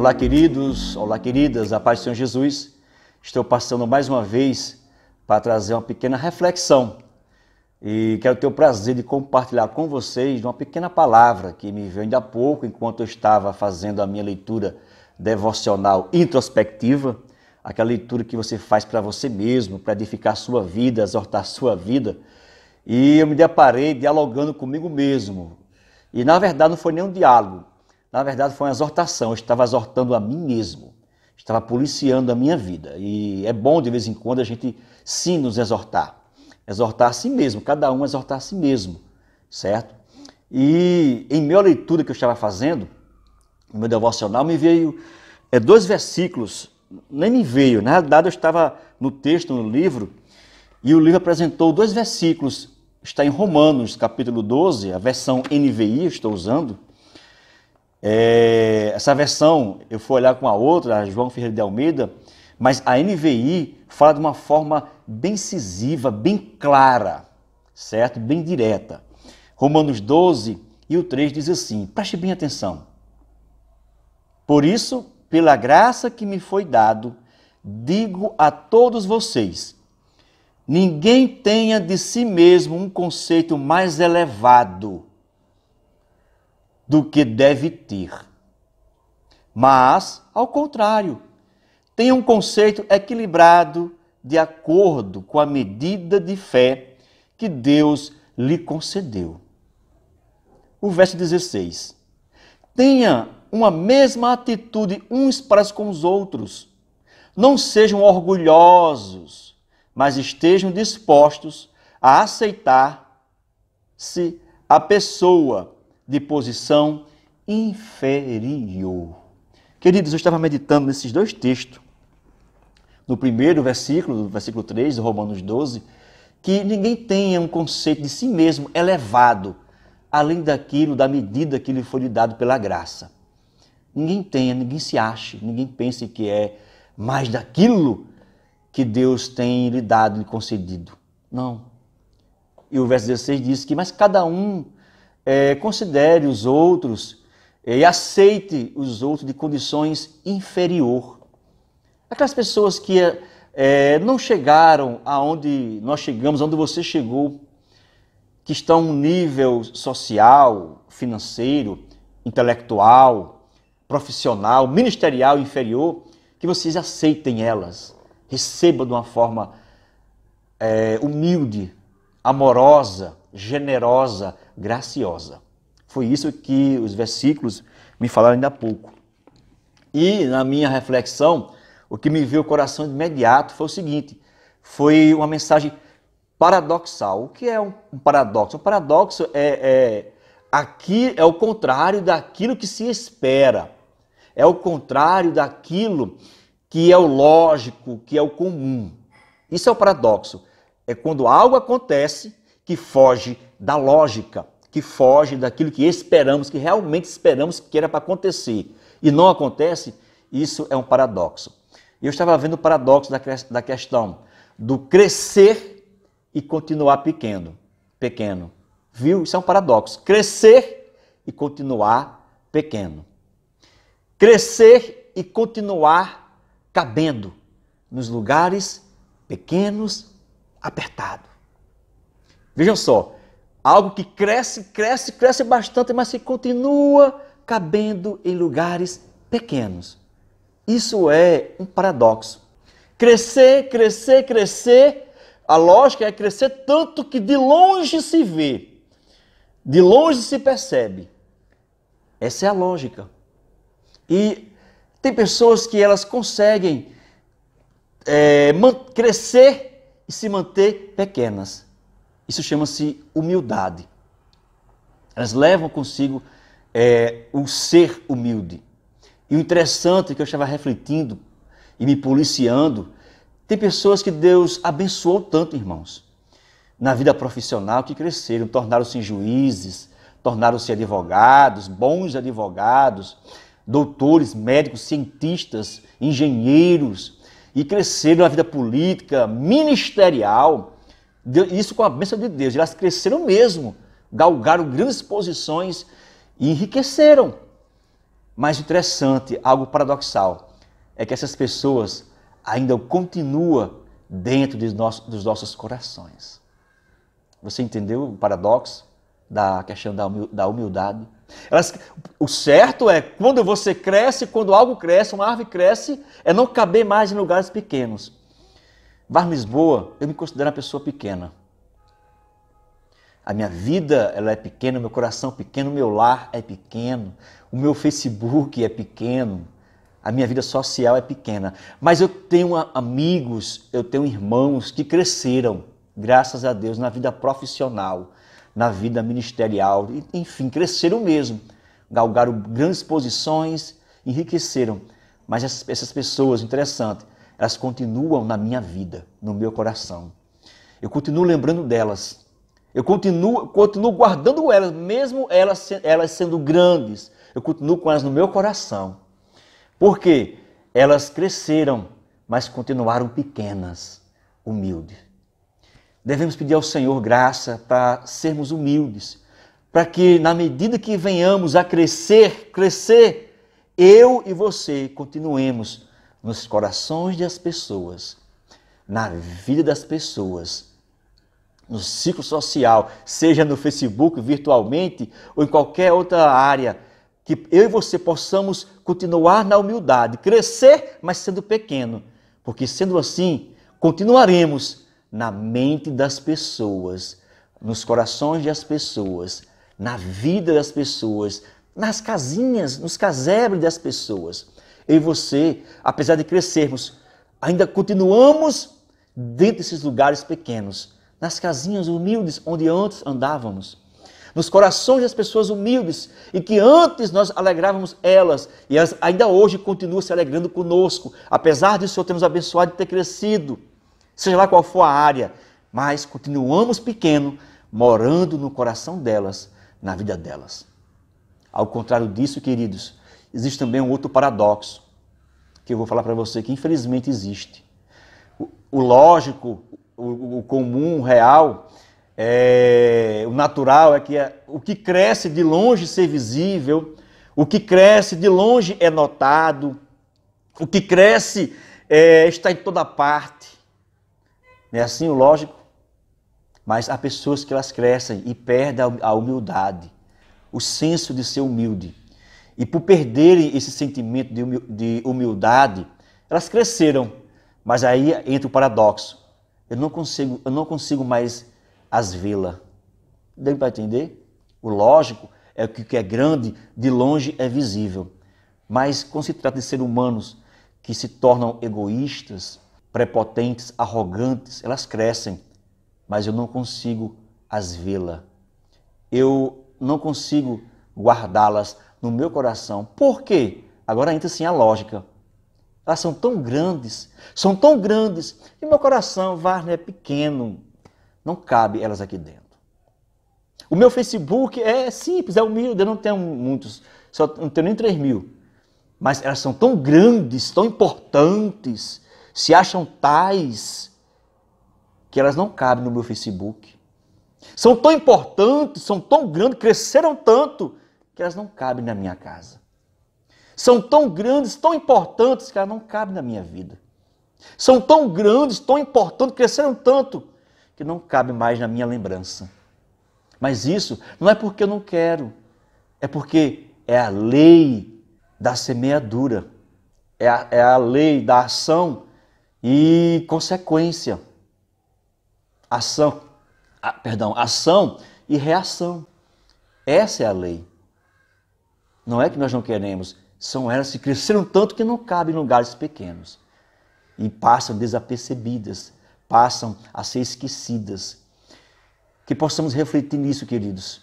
Olá, queridos, olá, queridas, a paz do Senhor Jesus. Estou passando mais uma vez para trazer uma pequena reflexão e quero ter o prazer de compartilhar com vocês uma pequena palavra que me veio ainda há pouco, enquanto eu estava fazendo a minha leitura devocional introspectiva, aquela leitura que você faz para você mesmo, para edificar a sua vida, exortar a sua vida. E eu me deparei dialogando comigo mesmo. E na verdade não foi nenhum diálogo, na verdade, foi uma exortação. Eu estava exortando a mim mesmo. Estava policiando a minha vida. E é bom, de vez em quando, a gente sim nos exortar. Exortar a si mesmo, cada um exortar a si mesmo, certo? E em minha leitura que eu estava fazendo, no meu devocional, me veio é, dois versículos. Nem me veio, na realidade, eu estava no texto, no livro, e o livro apresentou dois versículos. Está em Romanos, capítulo 12, a versão NVI, estou usando é, essa versão, eu fui olhar com a outra, a João Ferreira de Almeida, mas a NVI fala de uma forma bem incisiva, bem clara, certo? Bem direta. Romanos 12 e o 3 diz assim: preste bem atenção. Por isso, pela graça que me foi dado, digo a todos vocês: ninguém tenha de si mesmo um conceito mais elevado do que deve ter. Mas, ao contrário, tem um conceito equilibrado de acordo com a medida de fé que Deus lhe concedeu. O verso 16: Tenha uma mesma atitude uns para com os outros. Não sejam orgulhosos, mas estejam dispostos a aceitar-se a pessoa de posição inferior. Queridos, eu estava meditando nesses dois textos. No primeiro versículo, versículo 3 de Romanos 12, que ninguém tenha um conceito de si mesmo elevado, além daquilo, da medida que lhe foi dado pela graça. Ninguém tenha, ninguém se ache, ninguém pense que é mais daquilo que Deus tem lhe dado, lhe concedido. Não. E o verso 16 diz que, mas cada um é, considere os outros é, e aceite os outros de condições inferior. Aquelas pessoas que é, é não chegaram aonde nós chegamos, onde você chegou, que estão um nível social, financeiro, intelectual, profissional, ministerial inferior, que vocês aceitem elas, receba de uma forma é, humilde, amorosa, generosa, graciosa. Foi isso que os versículos me falaram ainda há pouco. E na minha reflexão, o que me veio ao coração de imediato foi o seguinte: foi uma mensagem paradoxal. O que é um paradoxo? Um paradoxo é, é aqui é o contrário daquilo que se espera. É o contrário daquilo que é o lógico, que é o comum. Isso é o paradoxo. É quando algo acontece que foge da lógica, que foge daquilo que esperamos, que realmente esperamos que era para acontecer e não acontece, isso é um paradoxo. Eu estava vendo o paradoxo da, da questão do crescer e continuar pequeno. Pequeno. Viu? Isso é um paradoxo. Crescer e continuar pequeno. Crescer e continuar cabendo nos lugares pequenos, apertado. Vejam só, Algo que cresce, cresce, cresce bastante, mas que continua cabendo em lugares pequenos. Isso é um paradoxo. Crescer, crescer, crescer. A lógica é crescer tanto que de longe se vê, de longe se percebe. Essa é a lógica. E tem pessoas que elas conseguem é, crescer e se manter pequenas. Isso chama-se humildade. Elas levam consigo é, o ser humilde. E o interessante é que eu estava refletindo e me policiando, tem pessoas que Deus abençoou tanto, irmãos, na vida profissional que cresceram, tornaram-se juízes, tornaram-se advogados, bons advogados, doutores, médicos, cientistas, engenheiros, e cresceram na vida política, ministerial, isso com a bênção de Deus. Elas cresceram mesmo, galgaram grandes posições e enriqueceram. Mas interessante, algo paradoxal, é que essas pessoas ainda continuam dentro de nosso, dos nossos corações. Você entendeu o paradoxo da questão da humildade? Elas, o certo é quando você cresce, quando algo cresce, uma árvore cresce, é não caber mais em lugares pequenos. Var Lisboa, eu me considero uma pessoa pequena. A minha vida ela é pequena, meu coração é pequeno, meu lar é pequeno, o meu Facebook é pequeno, a minha vida social é pequena. Mas eu tenho amigos, eu tenho irmãos que cresceram, graças a Deus, na vida profissional, na vida ministerial, enfim, cresceram mesmo. Galgaram grandes posições, enriqueceram. Mas essas, pessoas, interessante, elas continuam na minha vida, no meu coração. Eu continuo lembrando delas. Eu continuo, continuo guardando elas, mesmo elas, elas sendo grandes. Eu continuo com elas no meu coração. Porque elas cresceram, mas continuaram pequenas, humildes. Devemos pedir ao Senhor graça para sermos humildes, para que, na medida que venhamos a crescer, crescer, eu e você continuemos nos corações das pessoas, na vida das pessoas, no ciclo social, seja no Facebook, virtualmente ou em qualquer outra área, que eu e você possamos continuar na humildade, crescer, mas sendo pequeno, porque sendo assim, continuaremos na mente das pessoas, nos corações das pessoas, na vida das pessoas, nas casinhas, nos casebres das pessoas eu e você, apesar de crescermos, ainda continuamos dentro desses lugares pequenos, nas casinhas humildes onde antes andávamos, nos corações das pessoas humildes e que antes nós alegrávamos elas e elas ainda hoje continuam se alegrando conosco, apesar de o Senhor ter nos abençoado e ter crescido, seja lá qual for a área, mas continuamos pequeno, morando no coração delas, na vida delas. Ao contrário disso, queridos, existe também um outro paradoxo que eu vou falar para você que infelizmente existe. O, o lógico, o, o, comum, real, é, o natural é que é, o que cresce de longe ser visível, o que cresce de longe é notado, o que cresce é, está em toda parte. Não é assim o lógico? Mas há pessoas que elas crescem e perdem a humildade, o senso de ser humilde e por perderem esse sentimento de humildade, elas cresceram. Mas aí entra o paradoxo. Eu não consigo, eu não consigo mais as vê-la. Deu para entender? O lógico é que o que é grande, de longe é visível. Mas quando se trata de seres humanos que se tornam egoístas, prepotentes, arrogantes, elas crescem, mas eu não consigo as vê-la. Eu não consigo guardá-las no meu coração. Por quê? Agora entra sim a lógica. Elas são tão grandes, são tão grandes, e meu coração, Varna, é pequeno. Não cabe elas aqui dentro. O meu Facebook é simples, é humilde, eu não tenho muitos, só não tenho nem 3 mil. Mas elas são tão grandes, tão importantes, se acham tais, que elas não cabem no meu Facebook. São tão importantes, são tão grandes, cresceram tanto, que elas não cabem na minha casa. São tão grandes, tão importantes que elas não cabem na minha vida. São tão grandes, tão importantes, cresceram tanto que não cabem mais na minha lembrança. Mas isso não é porque eu não quero, é porque é a lei da semeadura, é a, é a lei da ação e consequência. Ação, ah, perdão, ação e reação. Essa é a lei. Não é que nós não queremos, são elas que cresceram tanto que não cabem em lugares pequenos e passam desapercebidas, passam a ser esquecidas. Que possamos refletir nisso, queridos.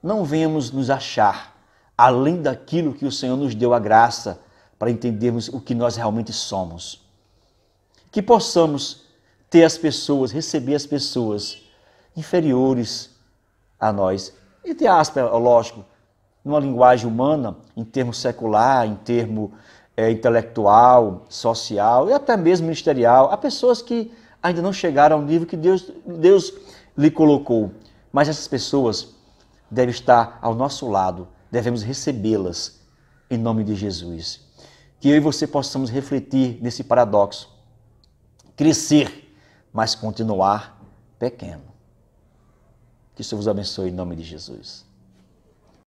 Não venhamos nos achar além daquilo que o Senhor nos deu a graça para entendermos o que nós realmente somos. Que possamos ter as pessoas, receber as pessoas inferiores a nós, e ter aspas, lógico, numa linguagem humana, em termo secular, em termo é, intelectual, social e até mesmo ministerial. Há pessoas que ainda não chegaram ao nível que Deus, Deus lhe colocou, mas essas pessoas devem estar ao nosso lado, devemos recebê-las em nome de Jesus. Que eu e você possamos refletir nesse paradoxo. Crescer, mas continuar pequeno. Que o Senhor vos abençoe em nome de Jesus.